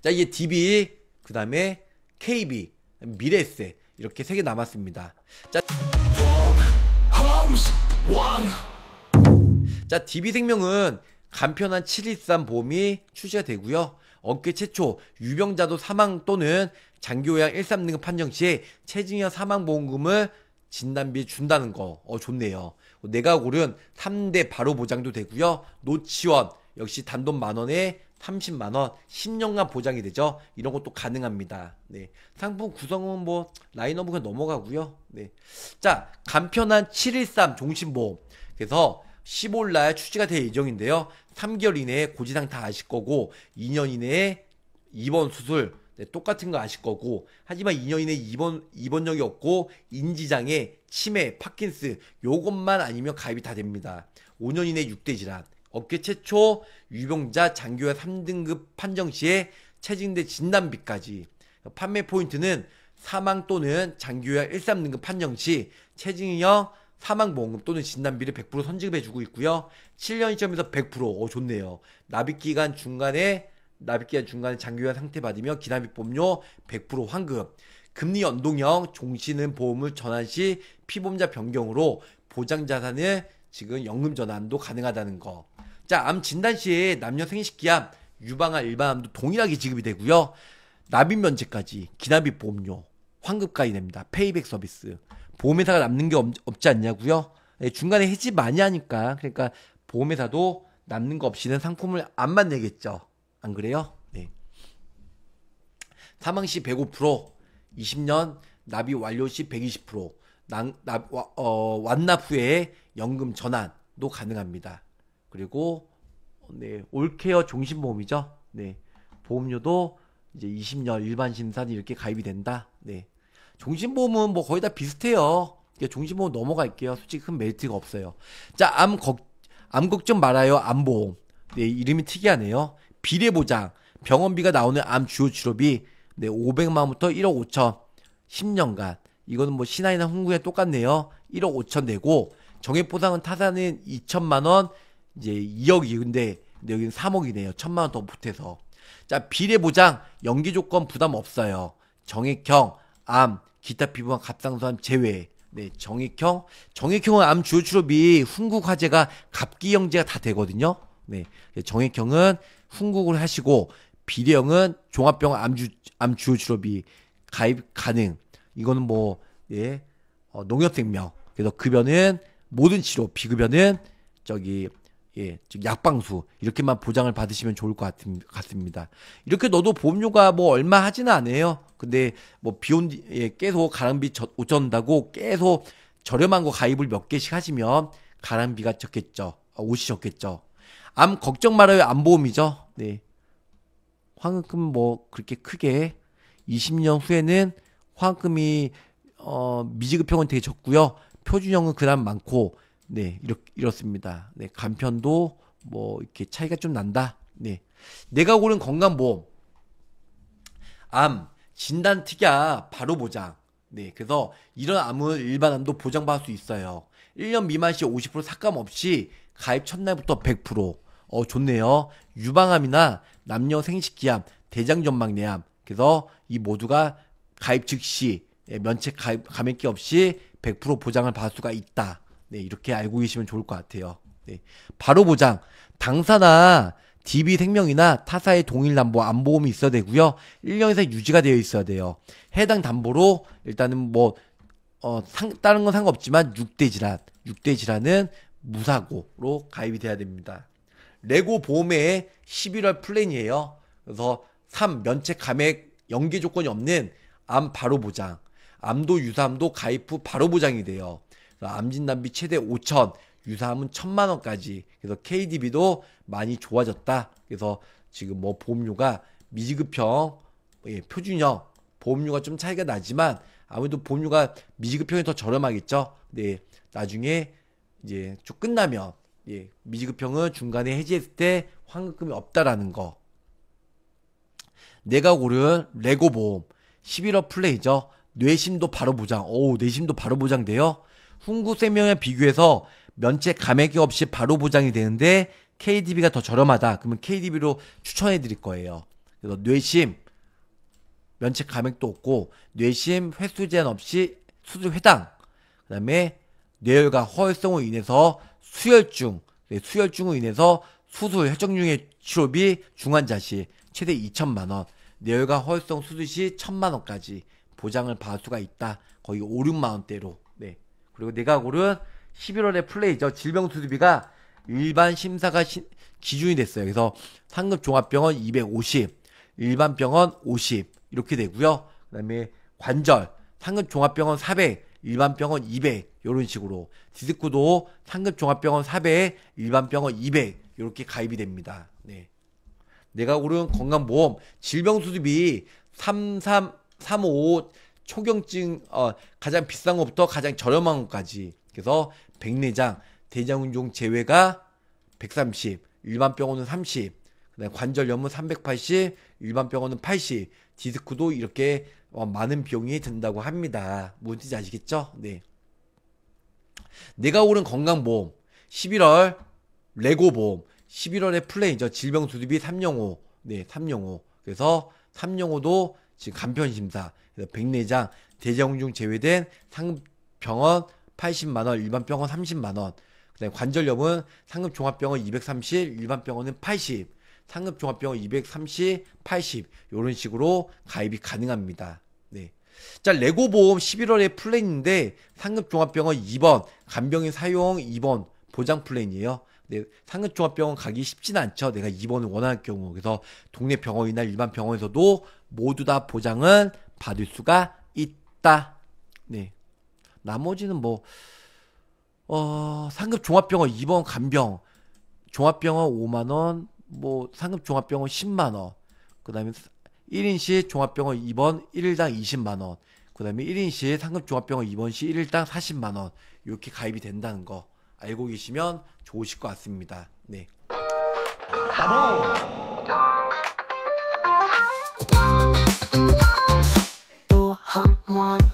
자, 이제 DB, 그 다음에 KB, 미래세 이렇게 세 개 남았습니다. 자, 자 DB생명은 간편한 713 보험이 출시가 되고요. 업계 최초 유병자도 사망 또는 장기요양 1, 3등 급 판정 시에 체증형 사망보험금을 진단비 준다는 거, 어, 좋네요. 내가 고른 3대 바로 보장도 되고요 노치원, 역시 단돈 만원에 30만 원 10년간 보장이 되죠. 이런 것도 가능합니다. 네. 상품 구성은 뭐 라인업은 그냥 넘어가고요. 네. 자, 간편한 713 종신보험. 그래서 15일 날 출시가 될 예정인데요. 3개월 이내에 고지상 다 아실 거고 2년 이내에 입원 수술 네, 똑같은 거 아실 거고 하지만 2년 이내 입원 입원력이 없고 인지장애, 치매, 파킨스 요것만 아니면 가입이 다 됩니다. 5년 이내 6대 질환 업계 최초 유병자 장기화 3등급 판정 시에 체증대 진단비까지 판매 포인트는 사망 또는 장기화 1, 3등급 판정 시 체증형 이 사망 보험금 또는 진단비를 100% 선지급해 주고 있고요. 7년 이점에서 100%. 어, 좋네요. 납입 기간 중간에 납입 기간 중간에 장기화 상태 받으며 기납입 보험료 100% 환급. 금리 연동형 종신은 보험을 전환 시 피보험자 변경으로 보장 자산을 지금 연금 전환도 가능하다는 거. 자, 암 진단 시에 남녀 생식기암, 유방암, 일반암도 동일하게 지급이 되고요. 납입 면제까지, 기납입 보험료, 환급까지 됩니다. 페이백 서비스. 보험회사가 남는 게 없, 지 않냐고요? 예, 중간에 해지 많이 하니까 그러니까 보험회사도 남는 거 없이는 상품을 안 만들겠죠. 안 그래요? 네. 사망 시 105%, 20년 납입 완료 시 120%, 어, 완납 후에 연금 전환도 가능합니다. 그리고 네, 올케어 종신보험이죠. 네. 보험료도 이제 20년 일반 심산 이렇게 가입이 된다. 네. 종신보험은 뭐 거의 다 비슷해요. 종신보험 넘어갈게요. 솔직히 큰 메리트가 없어요. 자, 암, 걱, 암 걱정 말아요. 암보험. 네, 이름이 특이하네요. 비례보장. 병원비가 나오는 암 주요 치료비. 네, 500만원부터 1억 5천. 10년간. 이거는 뭐신한이나 홍구에 똑같네요. 1억 5천 내고 정액 보상은 타사는 2천만 원 이제 2억이 근데 근데 여기는 3억이네요. 1 천만 원 더붙해서 자, 비례 보장 연기 조건 부담 없어요. 정액형, 암, 기타 피부암, 갑상선암 제외. 네, 정액형. 정액형은 암 주요 출입이 훈국 화제가 갑기형제가 다 되거든요. 네, 네. 정액형은 훈국을 하시고 비례형은 종합병 암주암 주요 출입이 가입 가능. 이거는 뭐, 예, 어, 농협생명. 그래서 급여는 모든 치료, 비급여는 저기, 예, 즉 약방수 이렇게만 보장을 받으시면 좋을 것 같, 습니다 이렇게 넣어도 보험료가 뭐 얼마 하지는 않아요. 근데 뭐 비온 예, 계속 가랑비 오전다고 계속 저렴한 거 가입을 몇 개씩 하시면 가랑비가 적겠죠. 아, 옷이 적겠죠. 암 걱정 말아요. 암보험이죠. 네. 황금 뭐 그렇게 크게 20년 후에는 화학금이 어, 미지급형은 되게 적고요. 표준형은 그다음 많고 네 이렇, 이렇습니다. 네 간편도 뭐 이렇게 차이가 좀 난다. 네 내가 고른 건강보험 암 진단 특약 바로 보장. 네 그래서 이런 암은 일반 암도 보장받을 수 있어요. 1년 미만 시 50% 삭감 없이 가입 첫날부터 100%. 어 좋네요. 유방암이나 남녀 생식기암, 대장전막내암. 그래서 이 모두가 가입 즉시 예, 면책 가입, 감액기 없이 100% 보장을 받을 수가 있다. 네, 이렇게 알고 계시면 좋을 것 같아요. 네. 바로 보장. 당사나 DB 생명이나 타사의 동일 담보 안보험이 있어야 되고요. 1년 이상 유지가 되어 있어야 돼요. 해당 담보로 일단은 뭐 어, 상, 다른 건 상관없지만 6대 질환, 6대 질환은 무사고로 가입이 돼야 됩니다. 레고 보험의 11월 플랜이에요. 그래서 3. 면책 감액 연계 조건이 없는 암 바로 보장, 암도 유사암도 가입 후 바로 보장이 돼요. 암진단비 최대 5천, 유사암은 1천만 원까지. 그래서 KDB도 많이 좋아졌다. 그래서 지금 뭐 보험료가 미지급형, 예, 표준형 보험료가 좀 차이가 나지만 아무래도 보험료가 미지급형이 더 저렴하겠죠. 네, 나중에 이제 쭉 끝나면 예, 미지급형은 중간에 해지했을 때 환급금이 없다라는 거. 내가 고른 레고 보험. 11업 플레이죠. 뇌심도 바로 보장. 오, 뇌심도 바로 보장돼요. 훈구 세명에 비교해서 면책 감액이 없이 바로 보장이 되는데 KDB가 더 저렴하다. 그러면 KDB로 추천해 드릴 거예요. 그래서 뇌심 면책 감액도 없고 뇌심 횟수 제한 없이 수술 회당. 그다음에 뇌혈과 허혈성으로 인해서 수혈증, 네, 수혈증으로 인해서 수술 혈정 중에 치료비 중환자 시 최대 2천만 원. 내열과 허혈성 수술시 천만 원까지 보장을 받을 수가 있다. 거의 5, 6만 원대로. 네. 그리고 내가 고른 11월에 플레이죠. 질병 수술비가 일반 심사가 시, 기준이 됐어요. 그래서 상급 종합병원 250, 일반 병원 50 이렇게 되고요. 그다음에 관절 상급 종합병원 400, 일반 병원 200 이런 식으로 디스크도 상급 종합병원 400, 일반 병원 200 이렇게 가입이 됩니다. 네. 내가 고른 건강보험 질병수습이 3335 초경증 어, 가장 비싼 것부터 가장 저렴한 것까지 그래서 백내장 대장운종 제외가 130 일반 병원은 30 그다음 에 관절염은 380 일반 병원은 80 디스크도 이렇게 어, 많은 비용이 든다고 합니다 뭔지 아시겠죠 네 내가 고른 건강보험 11월 레고보험 11월에 플레이죠. 질병수습이 305. 네, 305. 그래서 305도 지금 간편심사, 그래서 백내장, 대장중 제외된 상급병원 80만원, 일반병원 30만원, 그 다음에 관절염은 상급종합병원 230, 일반병원은 80, 상급종합병원 230, 80, 요런 식으로 가입이 가능합니다. 네. 자, 레고보험 11월에 플랜인데 상급종합병원 2번, 간병인 사용 2번 보장 플랜이에요. 네, 상급종합병원 가기 쉽진 않죠. 내가 입원을 원할 경우. 그래서 동네 병원이나 일반 병원에서도 모두 다 보장은 받을 수가 있다. 네. 나머지는 뭐, 어, 상급 종합병원 입원 간병, 종합병원 5만원, 뭐, 상급 종합병원 10만원, 그 다음에 1인 시 종합병원 입원 1일당 20만원, 그 다음에 1인 시 상급 종합병원 입원 시 1일당 40만원, 이렇게 가입이 된다는 거. 알고 계시면 좋으실 것 같습니다. 네. 또한 번.